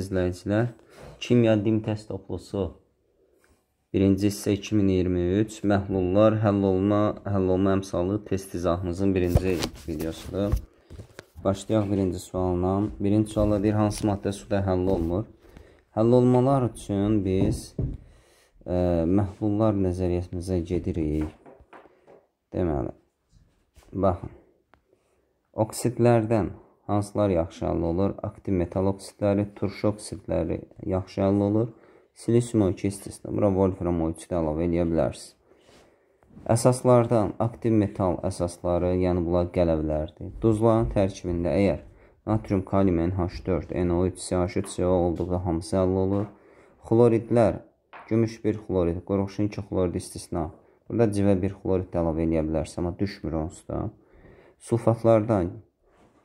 izləyicilər, kimya dim test toplusu birinci hissə 2023 məhlullar həll olma, həll olma əmsalı test izahımızın birinci videosudur. Başlayaq birinci sualına. Birinci sualda deyir, hansı maddə suda həll olunur? Həll olmalar üçün biz ə, e, məhlullar nəzəriyyətimizə gedirik. Deməli, baxın, oksidlərdən Hansılar yaxşı həll olur? Aktiv metal oksidləri, turş oksidləri yaxşı həll olur. Silisium oksidisində bura volfram oksid əlavə edə bilərsiniz. Əsaslardan aktiv metal əsasları, yəni bunlar qələvlərdir. Duzların tərkibində əgər natrium, kalium, NH4, NO3, CH3, CO olduqda hamısı həll olur. Xloridlər, gümüş bir xlorid, qorxuşun 2 xlorid istisna. Burada civə bir xlorid də əlavə edə bilərsiniz, amma düşmür onsuz da. Sulfatlardan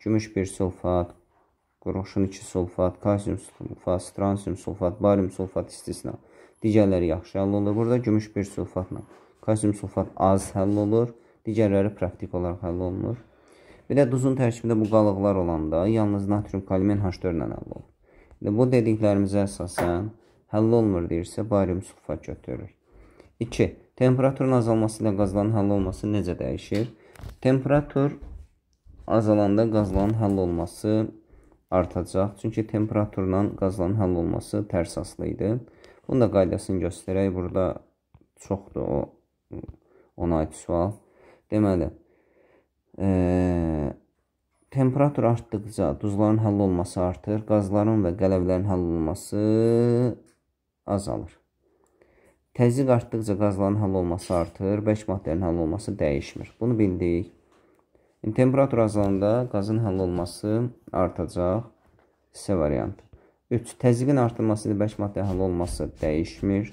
gümüş 1 sulfat, qurğuşun 2 sulfat, kalsium sulfat, stransium sulfat, barium sulfat istisna. Digərləri yaxşı həll olur. Burada gümüş 1 sulfatla kalsium sulfat az həll olur. Digərləri praktik olaraq həll olunur. Bir də duzun tərkibində bu qalıqlar olanda yalnız natrium kalimen H4 ilə həll olur. İndi bu dediklərimizə əsasən həll olmur deyirsə barium sulfat götürürük. 2. Temperaturun azalması ilə qazların həll olması necə dəyişir? Temperatur azalanda qazların həll olması artacaq. Çünki temperaturla qazların həll olması tərs asılı idi. Bunu da qaydasını göstərək. Burada çoxdur o ona aid sual. Deməli, e, temperatur artdıqca duzların həll olması artır, qazların və qələvlərin həll olması azalır. Təzyiq artdıqca qazların həll olması artır, bəş maddələrin həll olması dəyişmir. Bunu bildik. İndi temperatur azalanda qazın hallolması artacaq. C variantı. 3. Təzyiqin artırması ilə bəş maddəyə həll olması dəyişmir.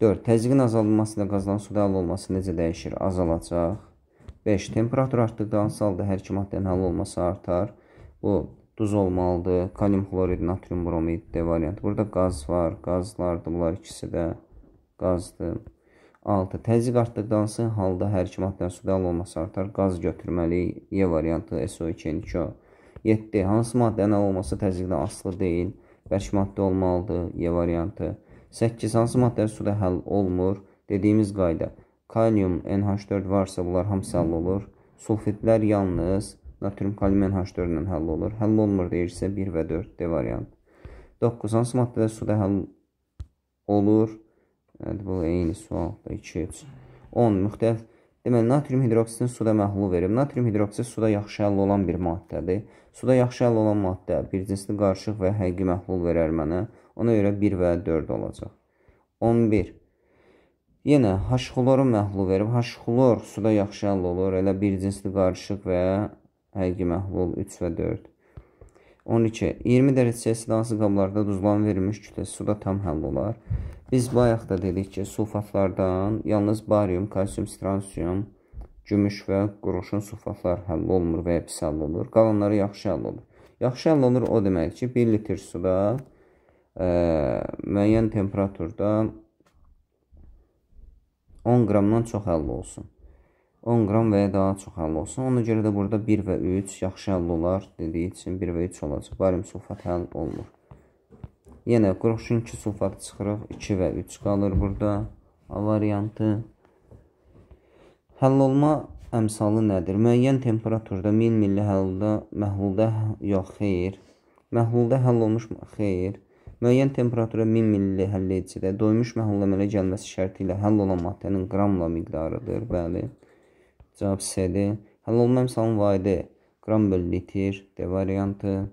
4. Təzyiqin azalması ilə qazdan suda həll olması necə dəyişir? Azalacaq. 5. Temperatur artdıqda hansı halda hər iki maddənin həll olması artar? Bu duz olmalıdır. Kalium xlorid, natrium bromid D variantı. Burada qaz var. Qazlardır bunlar ikisi də qazdır. 6. Təzyiq artdıqda hansı halda hər iki maddənin suda olması artar? Qaz götürməli. E variantı SO2N2O. 7. Hansı maddənin olması təzyiqdən asılı deyil? Bərk maddə olmalıdır. E variantı. 8. Hansı maddənin suda həll olmur? Dediyimiz qayda. Kalium NH4 varsa bunlar hamısı həll olur. Sulfitlər yalnız natrium kalium NH4 ilə həll olur. Həll olmur deyirsə 1 və 4 D variant. 9. Hansı maddədə suda həll olur? Bəli, bu eyni sualdır. 2 3 10 müxtəlif Deməli, natrium hidroksidini suda məhlul verib. Natrium hidroksid suda yaxşı həll olan bir maddədir. Suda yaxşı həll olan maddə bir cinsli qarışıq və həqiqi məhlul verər mənə. Ona görə 1 və 4 olacaq. 11. Yenə H-xloru məhlul verib. H-xlor suda yaxşı həll olur. Elə bir cinsli qarışıq və həqiqi məhlul 3 və 4. 12. 20 dərəcə Selsidə hansı qablarda duzlan verilmiş kütləsi suda tam həll olar? Biz bayaq da dedik ki, sulfatlardan yalnız barium, kalsium, stransium, gümüş və quruşun sulfatlar həll olmur və ya pis həll olur. Qalanları yaxşı həll olur. Yaxşı həll olur o demək ki, 1 litr suda ə, e, müəyyən temperaturda 10 qramdan çox həll olsun. 10 qram və ya daha çox həll olsun. Ona görə də burada 1 və 3 yaxşı həll olar dediyi üçün 1 və 3 olacaq. Barium sulfat həll olunur. Yenə qurğuşun 2 sulfatı çıxırıq. 2 və 3 qalır burada. A variantı. Həll olma əmsalı nədir? Müəyyən temperaturda, 1000 milli həllda, məhlulda, yox, xeyr. Məhlulda həll olmuş, xeyr. Müəyyən temperatura 1000 ml həll edicidə doymuş məhlul əmələ gəlməsi şərti ilə həll olan maddənin qramla miqdarıdır, bəli. Cavab C-dir. Həll olma əmsalının vaidi qram bölünür D variantı.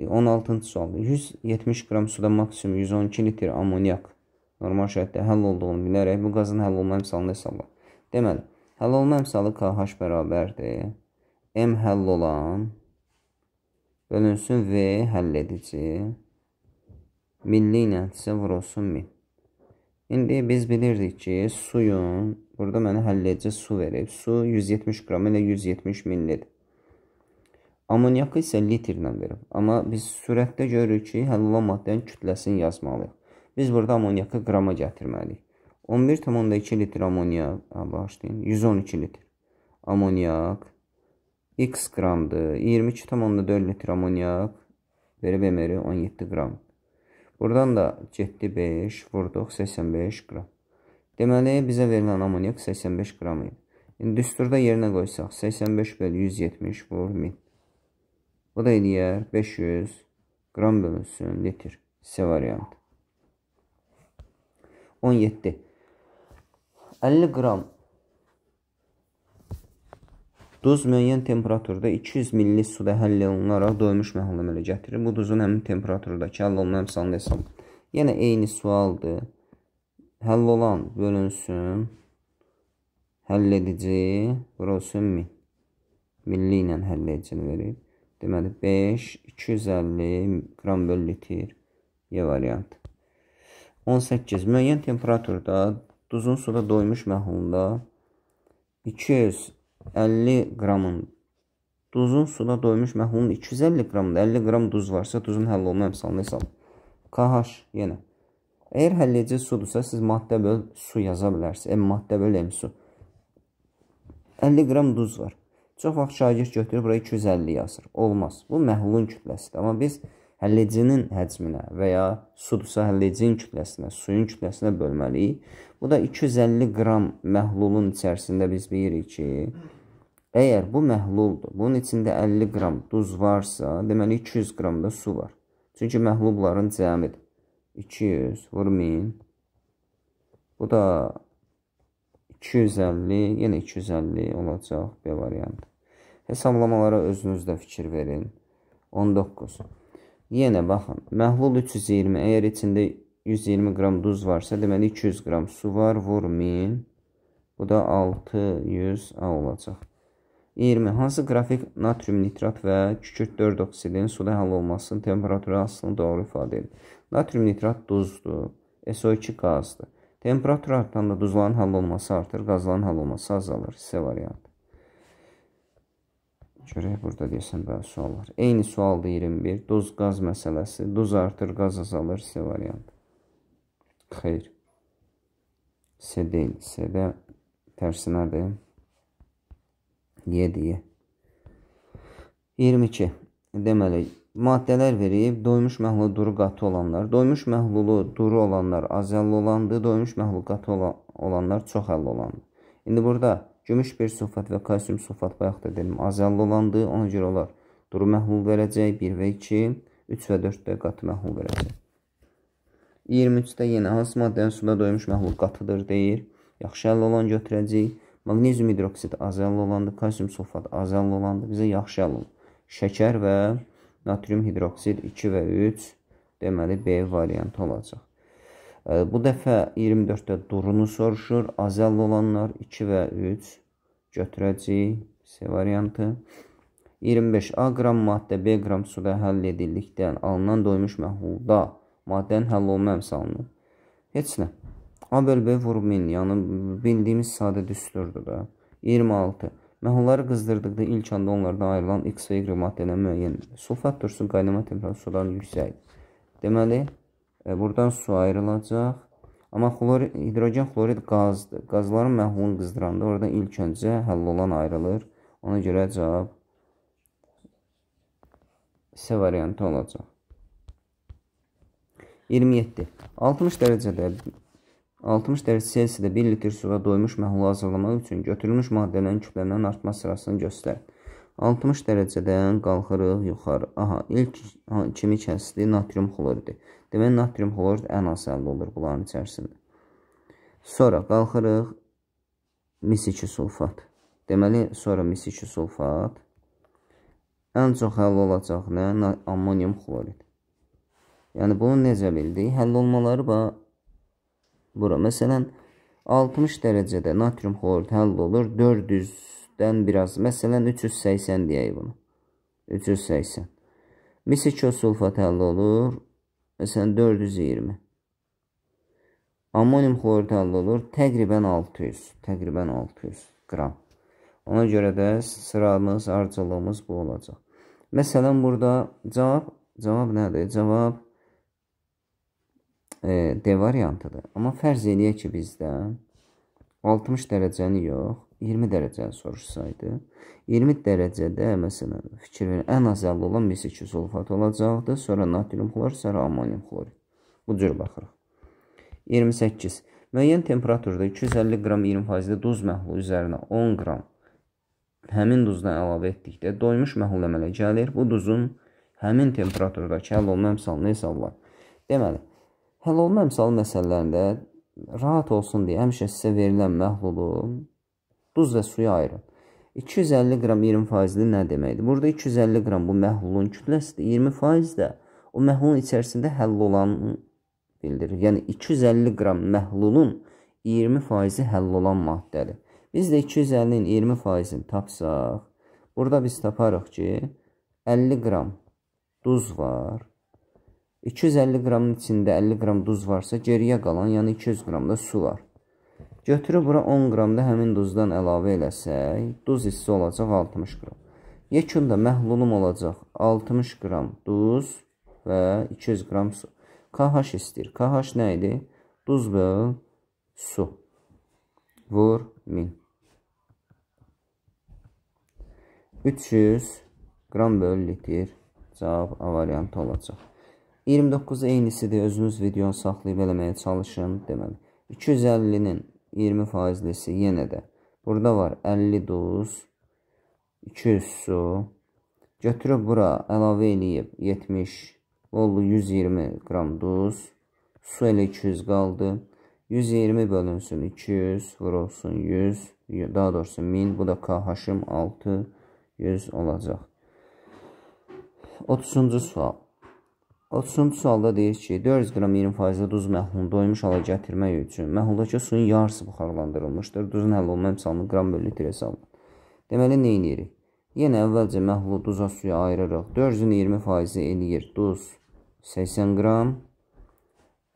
16-cı e, sual. 170 qram suda maksimum 112 litr amoniak normal şərtdə həll olduğunu bilərək bu qazın həll olma əmsalını hesabla. Deməli, həll olma əmsalı KH bərabərdir. M həll olan bölünsün V həll edici milli ilə isə vurulsun min. İndi biz bilirdik ki, suyun Burada mənə həlləyici su verib. Su 170 qram ilə 170 millidir. Amoniakı isə litrlə verib. Amma biz sürətdə görürük ki, həll olunan maddənin kütləsini yazmalıyıq. Biz burada amoniakı qrama gətirməliyik. 11,2 litr amoniak, bağışlayın, 112 litr amoniak, x qramdır, 22,4 litr amoniak, verib emeri 17 qram. Buradan da getdi 5, vurduq 85 qram. Deməli, bizə verilən amoniyak 85 qram idi. İndi düsturda yerinə qoysaq, 85 böl 170 vur 1000. Bu da eləyər 500 qram bölünsün litr. C variantı. 17. 50 qram Duz müəyyən temperaturda 200 ml suda həll olunaraq doymuş məhlulə gətirir. Bu duzun həmin temperaturdakı həll olunan əmsalını hesab. Yenə eyni sualdır həll olan bölünsün, həll edici vurulsun 1000. Milli ilə həll edicini verib. Deməli, 5, 250 qram böl litir. Y variantı. 18. Müəyyən temperaturda duzun suda doymuş məhlumda 250 qramın duzun suda doymuş məhlumun 250 qramında 50 qram duz varsa duzun həll olma əmsalını hesab. KH yenə 0.5 Əgər həlledici sudursa, siz maddə böl su yaza bilərsiniz. M maddə böl M su. 50 qram duz var. Çox vaxt şagird götürüb bura 250 yazır. Olmaz. Bu məhlulun kütləsidir. Amma biz həlledicinin həcminə və ya sudursa həlledicinin kütləsinə, suyun kütləsinə bölməliyik. Bu da 250 qram məhlulun içərisində biz bilirik ki, əgər bu məhluldur, bunun içində 50 qram duz varsa, deməli 200 qram da su var. Çünki məhlulların cəmidir. 200 vur 1000. Bu da 250, yenə 250 olacaq B variantı. Hesablamalara özünüz də fikir verin. 19. Yenə baxın, məhlul 320, əgər içində 120 qram duz varsa, deməli 200 qram su var, vur 1000. Bu da 600 A olacaq. 20. Hansı qrafik natrium nitrat və kükürt 4 oksidin suda həll olmasının temperaturu aslında doğru ifadə edir. Natrium nitrat duzdur, SO2 qazdır. Temperatur artanda duzların həll olması artır, qazların həll olması azalır. C variantı. Görək burada deyəsən bəzi sual var. Eyni sualda 21. Duz qaz məsələsi. Duz artır, qaz azalır. C variantı. Xeyr. C deyil. C-də tərsinədir. 7-yə. 22. Deməli, maddələr verib, doymuş məhlulu duru qatı olanlar, doymuş məhlulu duru olanlar az əlli olandı, doymuş məhlulu qatı olanlar çox əlli olandı. İndi burada gümüş bir sulfat və kalsium sulfat bayaq da dedim az əlli olandı, ona görə olar duru məhlul verəcək 1 və 2, 3 və 4 də qatı məhlul verəcək. 23-də yenə hansı maddənin suda doymuş məhlul qatıdır deyir. Yaxşı əlli olan götürəcəyik. Magnezium hidroksid azərli olandır, kalsium sulfat azərli olandır. Bizə yaxşı alın. Şəkər və natrium hidroksid 2 və 3 deməli B variantı olacaq. E, bu dəfə 24-də durunu soruşur. Azərli olanlar 2 və 3 götürəcəyik C variantı. 25 A qram maddə B qram suda həll edildikdən alınan doymuş məhlulda maddənin həll olma əmsalını. Heç nə. A bölbə vurmin, yəni bildiyimiz sadə düsturdur da. 26. Məhulları qızdırdıqda ilk anda onlardan ayrılan X və Y maddələ müəyyən sulfat turşu qaynama temperaturları yüksək. Deməli, e, buradan su ayrılacaq. Amma xlor hidrogen xlorid qazdır. Qazların məhulunu qızdıranda orada ilk öncə həll olan ayrılır. Ona görə cavab S variantı olacaq. 27. 60 dərəcədə 60 dərəcə Selsidə 1 litr suya doymuş məhlulu hazırlamaq üçün götürülmüş maddələrin kütlənin artma sırasını göstər. 60 dərəcədən qalxırıq yuxarı. Aha, ilk kimi kəsdi natrium xloridir. Demək, natrium xlorid ən az əldə olur bunların içərisində. Sonra qalxırıq mis 2 sulfat. Deməli, sonra mis 2 sulfat. Ən çox həll olacaq nə? Ammonium xlorid. Yəni, bunu necə bildik? Həll olmaları var bura. Məsələn, 60 dərəcədə natrium xlorid həll olur. 400-dən biraz, məsələn, 380 deyək bunu. 380. Misikosulfat həll olur. Məsələn, 420. Ammonium xlorid həll olur. Təqribən 600. Təqribən 600 qram. Ona görə də sıramız, arcalığımız bu olacaq. Məsələn, burada cavab, cavab nədir? Cavab e, D variantıdır. Amma fərz eləyək ki, bizdən 60 dərəcəni yox, 20 dərəcəni soruşsaydı, 20 dərəcədə məsələn fikir verin, ən azərli olan 1,2 sulfat olacaqdı, sonra natrium xlor, sonra ammonium xlor. Bu cür baxırıq. 28. Müəyyən temperaturda 250 qram 20%-də duz məhlu üzərinə 10 qram həmin duzdan əlavə etdikdə doymuş məhlul əmələ gəlir. Bu duzun həmin temperaturdakı həll olma əmsalını hesablar. Deməli, həll olma əmsalı məsələlərində rahat olsun deyə həmişə sizə verilən məhlulu duz və suya ayırın. 250 qram 20%-li nə deməkdir? Burada 250 qram bu məhlulun kütləsidir. 20% də o məhlulun içərisində həll olan bildirir. Yəni 250 qram məhlulun 20%-i həll olan maddədir. Biz də 250-nin 20%-ini tapsaq, burada biz taparıq ki, 50 qram duz var, 250 qramın içində 50 qram duz varsa, geriyə qalan, yəni 200 qramda su var. Götürüb bura 10 qramda həmin duzdan əlavə eləsək, duz hissi olacaq 60 qram. Yekunda məhlulum olacaq 60 qram duz və 200 qram su. KH istəyir. KH nə idi? Duz böl su. Vur 1000. 300 qram böl litr cavab A variantı olacaq. 29 eynisidir, özünüz videonu saxlayıb eləməyə çalışın deməli. 250-nin 20 faizlisi yenə də burada var 50 duz, 200 su, götürüb bura əlavə eləyib 70, oldu 120 qram duz, su elə 200 qaldı. 120 bölünsün 200, vurulsun 100, daha doğrusu 1000, bu da KH-ım 600 olacaq. 30-cu sual. 30-cu sualda deyir ki, 400 qram 20% duz məhlunu doymuş hala gətirmək üçün məhluldakı suyun yarısı buxarlandırılmışdır. Duzun həll olma misalını qram bölü litrə hesabla. Deməli, nə edirik? Yenə əvvəlcə məhlulu duza suya ayırırıq. 400-ün 20% eləyir duz 80 qram.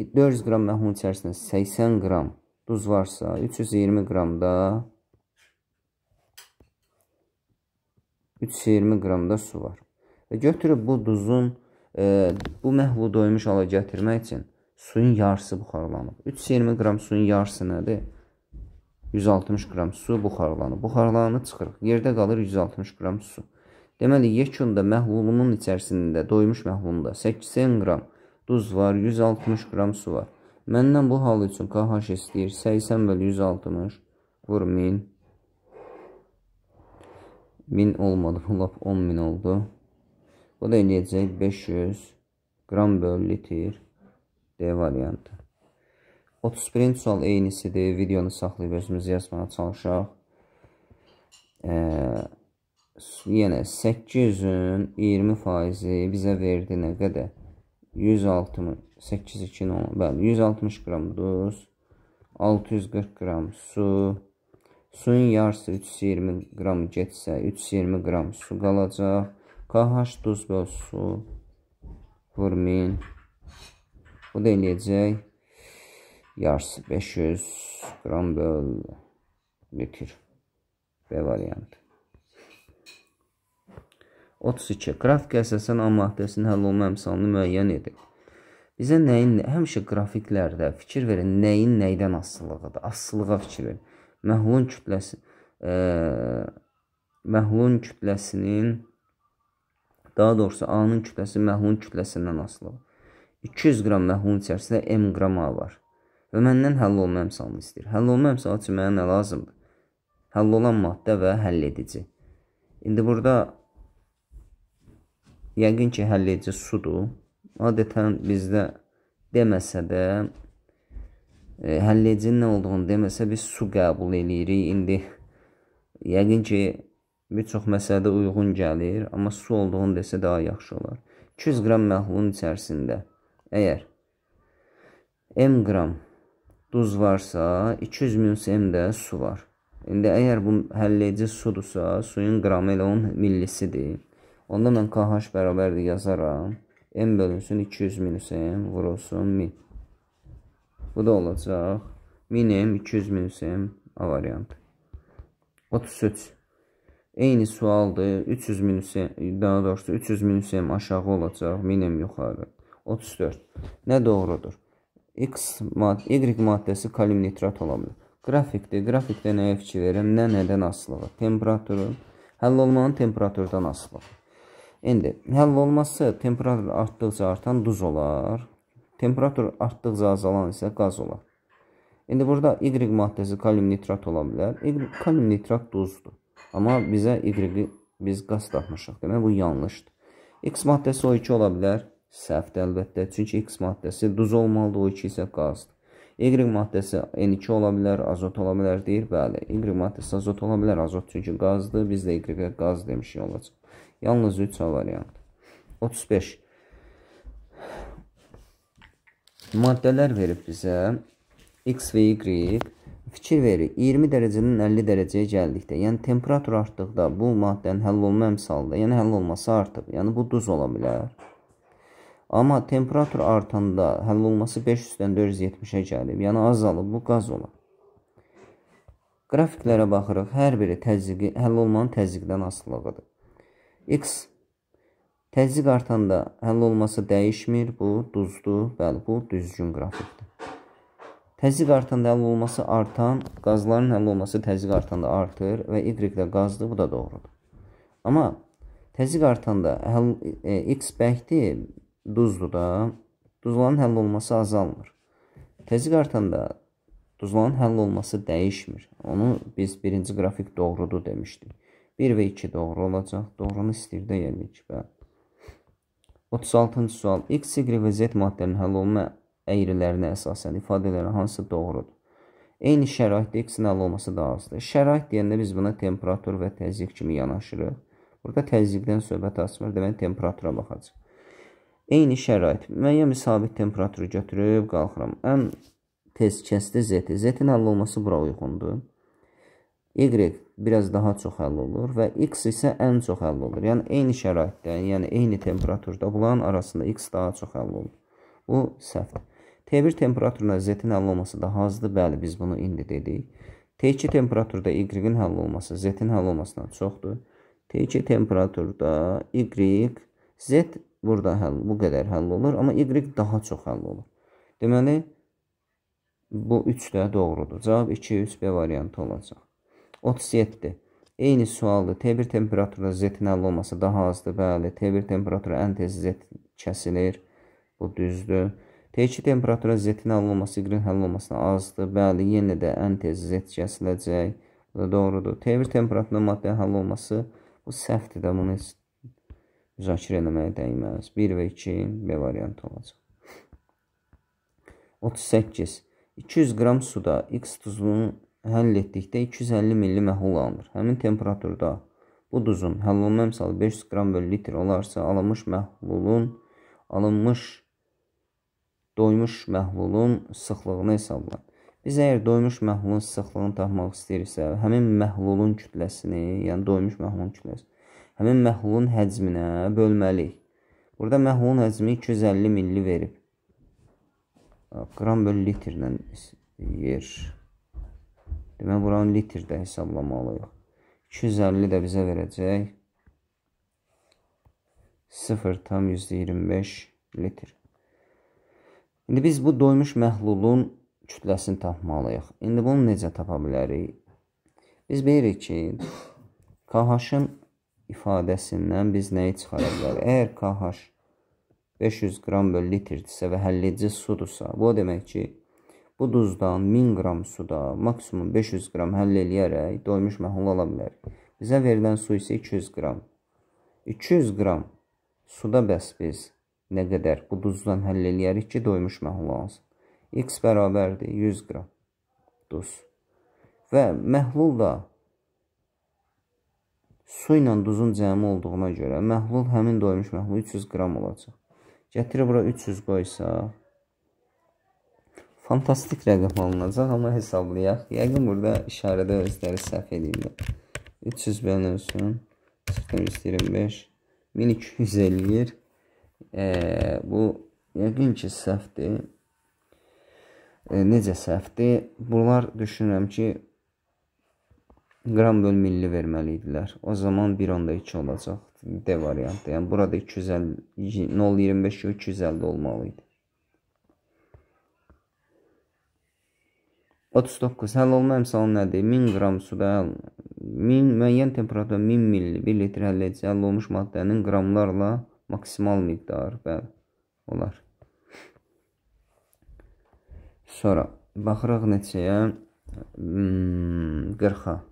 400 qram məhlulun içərisində 80 qram duz varsa, 320 qramda 320 qramda su var. Və götürüb bu duzun e, bu məhvu doymuş hala gətirmək üçün suyun yarısı buxarlanıb. 320 qram suyun yarısı nədir? 160 qram su buxarlanıb. Buxarlanıb çıxırıq. Yerdə qalır 160 qram su. Deməli, yekunda məhlulumun içərisində, doymuş məhlulunda 80 qram duz var, 160 qram su var. Məndən bu hal üçün KH istəyir 80 böl 160 vur 1000. 1000 olmadı, bu lap 10 min oldu. Bu da eləyəcək 500 qram böl litr D variantı. 31-ci sual eynisidir. Videonu saxlayıb özümüz yazmağa çalışaq. E, yenə 800-ün 20 faizi bizə verdiyinə qədər 106, 8, 2, 10, bəli, 160 qram duz, 640 qram su, suyun yarısı 320 qram getsə, 320 qram su qalacaq. KH duz və su vurmin. Bu da eləyəcək yarısı 500 qram böl likür. B variantı. 32. Qrafikə əsasən A maddəsinin həll olma əmsalını müəyyən edin. Bizə nəyin, həmişə qrafiklərdə fikir verin, nəyin nəydən asılılığıdır. Asılılığa fikir verin. Məhlun kütləsi, ə, məhlun kütləsinin Daha doğrusu A-nın kütləsi məhlulun kütləsindən asılıdır. 200 qram məhlulun içərisində M qram A var. Və məndən həll olma əmsalını istəyir. Həll olma əmsalı üçün mənə nə lazımdır? Həll olan maddə və həll edici. İndi burada yəqin ki, həll edici sudur. Adətən bizdə deməsə də e, həll edicinin nə olduğunu deməsə biz su qəbul eləyirik. İndi yəqin ki, bir çox məsələdə uyğun gəlir, amma su olduğunu desə daha yaxşı olar. 200 qram məhlulun içərisində əgər m qram duz varsa, 200 minus m də su var. İndi əgər bu həlledici sudursa, suyun qramı ilə 10 millisidir. Onda mən KH bərabərdir yazaram. M bölünsün 200 minus M vurulsun 1000. Bu da olacaq 1000 M 200 minus M A variantı. 33. Eyni sualdır. 300 minus e, daha doğrusu 300 minus m aşağı olacaq, min m yuxarı. 34. Nə doğrudur? X mad y maddəsi kalimnitrat ola bilər. Qrafikdə, qrafikdə nəyə fikir verirəm? Nə nədən asılıdır? Temperaturun həll olmanın temperaturdan asılıdır. İndi həll olması temperatur artdıqca artan duz olar. Temperatur artdıqca azalan isə qaz olar. İndi burada y maddəsi kalimnitrat ola bilər. Y kalimnitrat duzdur. Amma bizə y-i biz qas tapmışıq. Demək, bu yanlışdır. X maddəsi O2 ola bilər. Səhvdir əlbəttə. Çünki X maddəsi duz olmalıdır, O2 isə qazdır. Y maddəsi N2 ola bilər, azot ola bilər deyir. Bəli, Y maddəsi azot ola bilər, azot çünki qazdır. Biz də Y-ə qaz demişik olacaq. Yalnız 3 variantdır. 35. Maddələr verib bizə X və Y fikir verir. 20 dərəcədən 50 dərəcəyə gəldikdə, yəni temperatur artdıqda bu maddənin həll olma əmsalıdır. Yəni həll olması artıb. Yəni bu duz ola bilər. Amma temperatur artanda həll olması 500-dən 470-ə gəlib. Yəni azalıb, bu qaz olar. Qrafiklərə baxırıq. Hər biri təzyiqi, həll olmanın təzyiqdən asılılığıdır. X təzyiq artanda həll olması dəyişmir. Bu duzdur. Bəli, bu düzgün qrafikdir. Təzyiq artanda həll olması artan, qazların həll olması təzyiq artanda artır və y də qazdır, bu da doğrudur. Amma təzyiq artanda həll e, x bəkdir, duzdur da. Duzların həll olması azalmır. Təzyiq artanda duzların həll olması dəyişmir. Onu biz birinci qrafik doğrudur demişdik. 1 və 2 doğru olacaq. Doğrunu istəyir də yəni 2 və 36-cı sual. X, Y və Z maddələrinin həll olma əyrilərinə əsasən ifadələrin hansı doğrudur? Eyni şəraitdə ikisinin əl olması daha azdır. Şərait deyəndə biz buna temperatur və təzyiq kimi yanaşırıq. Burada təzyiqdən söhbət açmır, demək temperatura baxacaq. Eyni şərait, müəyyən bir sabit temperaturu götürüb qalxıram. Ən tez kəsdi Z-i. Z-in həll olması bura uyğundur. Y biraz daha çox həll olur və X isə ən çox həll olur. Yəni, eyni şəraitdə, yəni eyni temperaturda bulan arasında X daha çox həll olur. Bu səhvdir. T1 temperaturuna Z-in həll olması da azdır. Bəli, biz bunu indi dedik. T2 temperaturda Y-in həll olması Z-in həll olmasından çoxdur. T2 temperaturda Y, Z burada həll, bu qədər həll olur, amma Y daha çox həll olur. Deməli, bu 3 də doğrudur. Cavab 2, 3 B variantı olacaq. 37. Eyni sualdır. T1 temperaturda Z-in həll olması daha azdır. Bəli, T1 temperatura ən tez Z kəsilir. Bu düzdür. T2 temperatura Z-in alınması, Y-in həll olmasına azdır. Bəli, yenə də ən tez Z kəsiləcək. Bu da doğrudur. T1 temperatura maddə həll olması bu səhvdir də bunu heç müzakirə eləməyə dəyməz. 1 və 2 B variantı olacaq. 38. 200 qram suda X duzunu həll etdikdə 250 ml məhul alınır. Həmin temperaturda bu duzun həll olma əmsalı 500 qram bölü litr olarsa, alınmış məhlulun alınmış doymuş məhlulun sıxlığını hesabla. Biz əgər doymuş məhlulun sıxlığını tapmaq istəyiriksə, həmin məhlulun kütləsini, yəni doymuş məhlulun kütləsi, həmin məhlulun həcminə bölməliyik. Burada məhlulun həcmi 250 milli verib. Qram böl litrlə yer. Demək, buranı litrdə hesablamalıyıq. 250 də bizə verəcək. 0,25 litr. İndi biz bu doymuş məhlulun kütləsini tapmalıyıq. İndi bunu necə tapa bilərik? Biz bilirik ki, KH-ın ifadəsindən biz nəyi çıxara bilərik? Əgər KH 500 qram böl litrdirsə və həllici sudursa, bu o demək ki, bu duzdan 1000 qram suda maksimum 500 qram həll eləyərək doymuş məhlul ala bilərik. Bizə verilən su isə 200 qram. 200 qram suda bəs biz nə qədər quduzdan həll eləyərik ki, doymuş məhlul olsun. X bərabərdir 100 qram duz. Və məhlul da su ilə duzun cəmi olduğuna görə məhlul həmin doymuş məhlul 300 qram olacaq. Gətirib bura 300 qoysa fantastik rəqəm alınacaq, amma hesablayaq. Yəqin burada işarədə özləri səhv ediblər. 300 bölünsün, çıxdım 125, 1250 e, bu yəqin ki səhvdir. E, necə səhvdir? Bunlar düşünürəm ki qram böl milli verməli idilər. O zaman 1.2 olacaq D variantı. Yəni burada 250 0.25 250 olmalı idi. 39. Həll olma əmsalı nədir? 1000 qram suda 1000 müəyyən temperaturda 1000 milli 1 litr həll edici həll olmuş maddənin qramlarla maksimal miqdar, bəli, olar. Sonra, baxıraq neçəyə? 40-a. Hmm,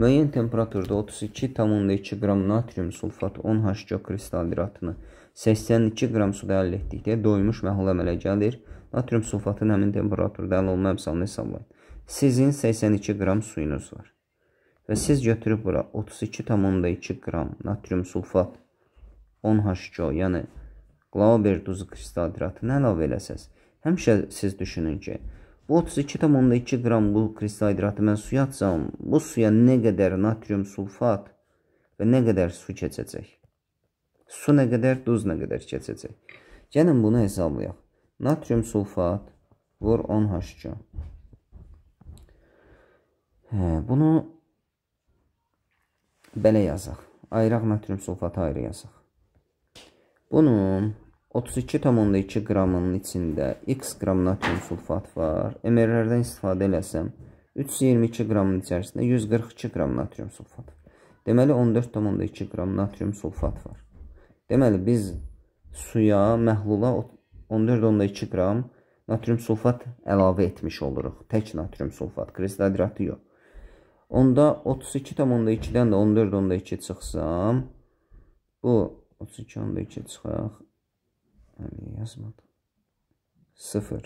Müəyyən temperaturda 32,2 qram natrium sulfat 10 H2 kristal hidratını 82 qram suda əldə etdikdə doymuş məhlul əmələ gəlir. Natrium sulfatın həmin temperaturda əldə olma əmsalını hesablayın. Sizin 82 qram suyunuz var və siz götürüb bura 32,2 qram natrium sulfat 10H2, yəni Glauber duzu kristallidratını əlavə eləsəz, həmişə siz düşünün ki, bu 32,2 qram bu kristallidratı mən suya atsam, bu suya nə qədər natrium sulfat və nə qədər su keçəcək? Su nə qədər, duz nə qədər keçəcək? Gəlin bunu hesablayaq. Natrium sulfat vur 10H2. Hə, bunu belə yazaq. Ayraq natrium sulfatı ayrı yazaq. Bunun 32,2 qramının içində X qram natrium sulfat var. MR-lərdən istifadə eləsəm, 322 qramın içərisində 142 qram natrium sulfat var. Deməli, 14,2 qram natrium sulfat var. Deməli, biz suya, məhlula 14,2 qram natrium sulfat əlavə etmiş oluruq. Tək natrium sulfat, kristadratı yox. Onda 32,2-dən də 14,2 çıxsam, bu 32 onda 2 çıxaq. Hələ yazmadım. 0.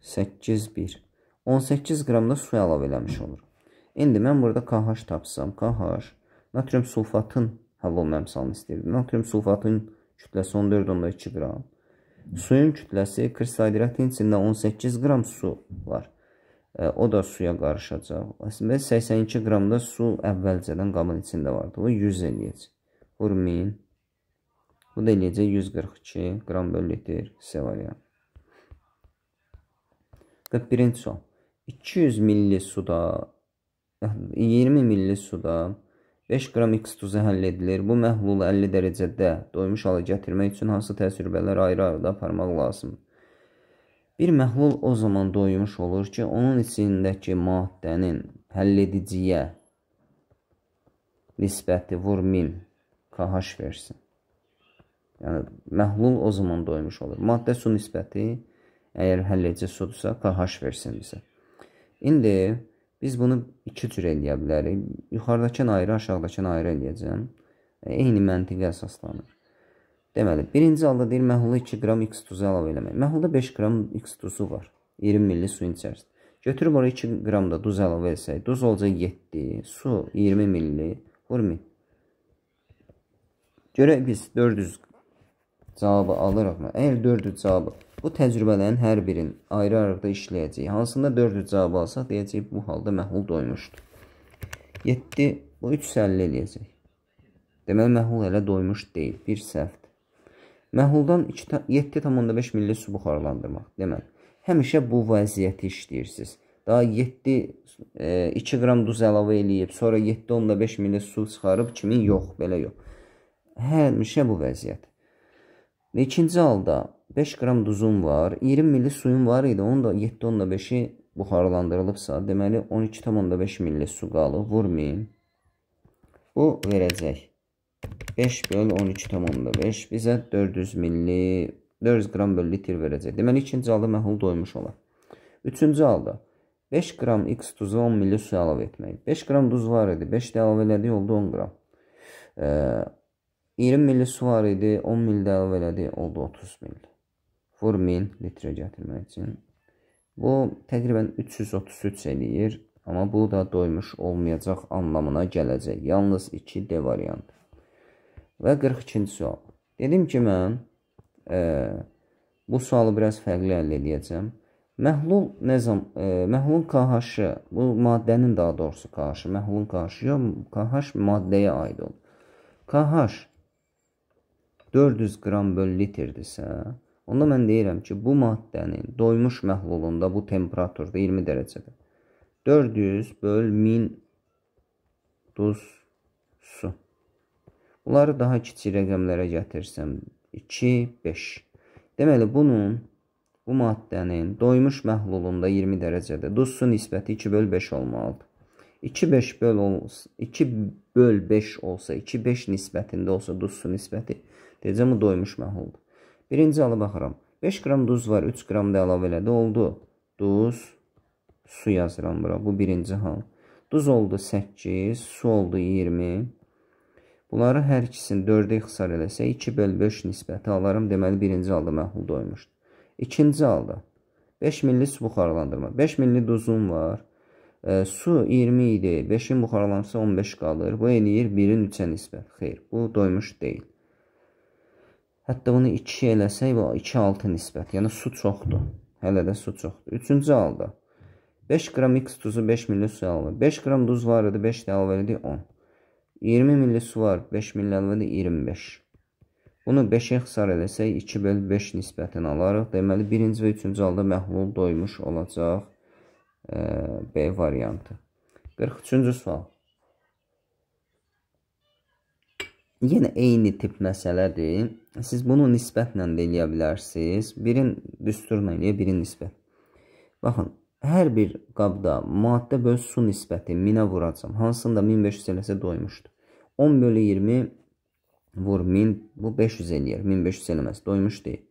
8, 1. 18 qramda su əlavə eləmiş olur. İndi mən burada KH tapsam, KH natrium sulfatın həll olma əmsalını istəyirdim. Natrium sulfatın kütləsi 14 onda 2 qram. Suyun kütləsi kristallidratin içində 18 qram su var e, o da suya qarışacaq. Əslində 82 qramda su əvvəlcədən qabın içində vardı. O 100 eləyəcək vurmayın. Bu da eləyəcək 142 qram böl litr C variant. 41-ci sual. 200 milli suda 20 milli suda 5 qram X tuzu həll edilir. Bu məhlulu 50 dərəcədə doymuş hala gətirmək üçün hansı təcrübələr ayrı-ayrıda aparmaq lazımdır? Bir məhlul o zaman doymuş olur ki, onun içindəki maddənin həll ediciyə nisbəti vur 1000 KH versin. Yəni, məhlul o zaman doymuş olur. Maddə su nisbəti, əgər həllicə sudursa, KH versin bizə. İndi biz bunu iki cür eləyə bilərik. Yuxarıdakını ayrı, aşağıdakını ayrı eləyəcəm. E, eyni məntiqə əsaslanır. Deməli, birinci halda deyir, məhlulu 2 qram x tuzu əlavə eləmək. Məhlulda 5 qram x tuzu var, 20 milli suyun içərisində. Götürüb oraya 2 qram da duz əlavə etsək, duz olacaq 7, su 20 milli, vurmayın. Görək biz 400 cavabı alırıqmı? Əgər 400 cavabı bu təcrübələrin hər birini ayrı-ayrıqda işləyəcəyik. Hansında 400 cavabı alsaq deyəcəyik bu halda məhlul doymuşdur. 7 bu 3 səlli eləyəcək. Deməli məhlul elə doymuş deyil, bir səhvdir. Məhluldan 7,5 milli su buxarlandırmaq. Deməli həmişə bu vəziyyəti işləyirsiniz. Daha 7 e, 2 qram duz əlavə eləyib, sonra 7,5 milli su çıxarıb kimin yox, belə yox həmişə bu vəziyyət. Və ikinci halda 5 qram duzum var, 20 milli suyum var idi, onun da 7.5-i buxarlandırılıbsa, deməli 12.5 milli su qalıb, vurmayın. Bu verəcək 5 böl 12.5 bizə 400 milli, 400 qram böl litr verəcək. Deməli ikinci halda məhul doymuş olar. Üçüncü halda 5 qram x tuzu 10 milli suya əlavə etmək. 5 qram duz var idi, 5 də əlavə elədik, oldu 10 qram. Ee, 20 milli su var idi, 10 mil də əlavə elədi, oldu 30 mil. Vur mil litrə gətirmək üçün. Bu təqribən 333 eləyir, amma bu da doymuş olmayacaq anlamına gələcək. Yalnız 2D variantı. Və 42-ci sual. Dedim ki, mən e, bu sualı biraz fərqli həll edəcəm. Məhlul nəzam, e, məhlulun KH-ı, bu maddənin daha doğrusu KH-ı, məhlulun KH-ı yox, KH maddəyə aid olur. KH 400 qram böl litrdirsə, onda mən deyirəm ki, bu maddənin doymuş məhlulunda bu temperaturda 20 dərəcədə 400 böl 1000 duz su. Bunları daha kiçik rəqəmlərə gətirsəm 2, 5. Deməli bunun bu maddənin doymuş məhlulunda 20 dərəcədə duz su nisbəti 2 böl 5 olmalıdır. 2 5 böl olsun. 2 böl 5 olsa, 2 5 nisbətində olsa duz su nisbəti deyəcəm bu doymuş məhluldur. Birinci ala baxıram. 5 qram duz var, 3 qram da əlavə elədi, oldu. Duz, su yazıram bura. Bu birinci hal. Duz oldu 8, su oldu 20. Bunları hər ikisini 4-ə ixtisar eləsə 2 böl 5 nisbəti alarım. Deməli, birinci halda məhlul doymuşdur. İkinci halda 5 milli su buxarlandırma. 5 milli duzum var. E, su 20 idi. 5-in buxarlansa 15 qalır. Bu eləyir 1-in 3-ə nisbət. Xeyr, bu doymuş deyil. Hətta bunu 2 eləsək, bu 2-6 nisbət. Yəni su çoxdur. Hələ də su çoxdur. Üçüncü halda 5 qram X tuzu 5 milli su alır. 5 qram duz var idi, 5 də alırdı 10. 20 milli su var, 5 milli əlbəttə 25. Bunu 5-ə xisar eləsək, 2 böl 5 nisbətini alarıq. Deməli, birinci və üçüncü halda məhlul doymuş olacaq. B variantı. 43-cü sual. Yenə eyni tip məsələdir. Siz bunu nisbətlə də eləyə bilərsiniz. Birin düsturla eləyə, birin nisbət. Baxın, hər bir qabda maddə böl su nisbəti minə vuracam. Hansında 1500 eləsə doymuşdu. 10 bölü 20 vur 1000, bu 500 eləyər. 1500 eləməz, doymuş deyil.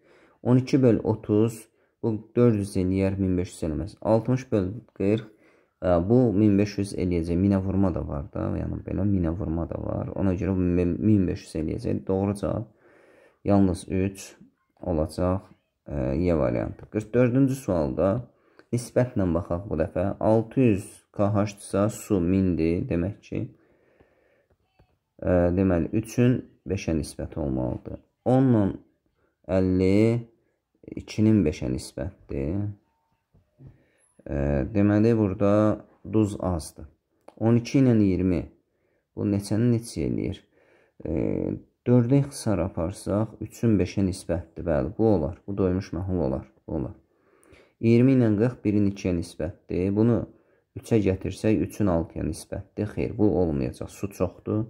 12 böl 30 E, bu 400 eləyər, 1500 eləməz. 60 böl 40. Bu 1500 eləyəcək. Minə vurma da var da. Yəni belə minə vurma da var. Ona görə 1500 eləyəcək. Doğru cavab yalnız 3 olacaq E variantı. 44-cü sualda nisbətlə baxaq bu dəfə. 600 KH-dsa su 1000-dir. Demək ki, e, deməli 3-ün 5-ə nisbəti olmalıdır. 10 50 2-nin 5-ə nisbətdir. Deməli, burada duz azdır. 12 ilə 20. Bu neçəni neçə eləyir? 4-ə ixtisar aparsaq, 3-ün 5-ə nisbətdir. Bəli, bu olar. Bu doymuş məhul olar. Bu olar. 20 ilə 40 1-in 2-yə nisbətdir. Bunu 3-ə gətirsək, 3-ün 6-ya nisbətdir. Xeyr, bu olmayacaq. Su çoxdur.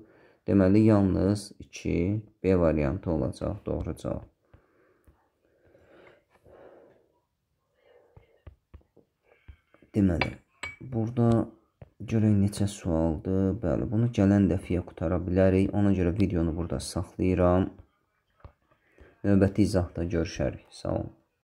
Deməli, yalnız 2 B variantı olacaq. Doğru cavab. deməli, burada görək neçə sualdır. Bəli, bunu gələn dəfəyə qutara bilərik. Ona görə videonu burada saxlayıram. Növbəti izahda görüşərik. Sağ olun.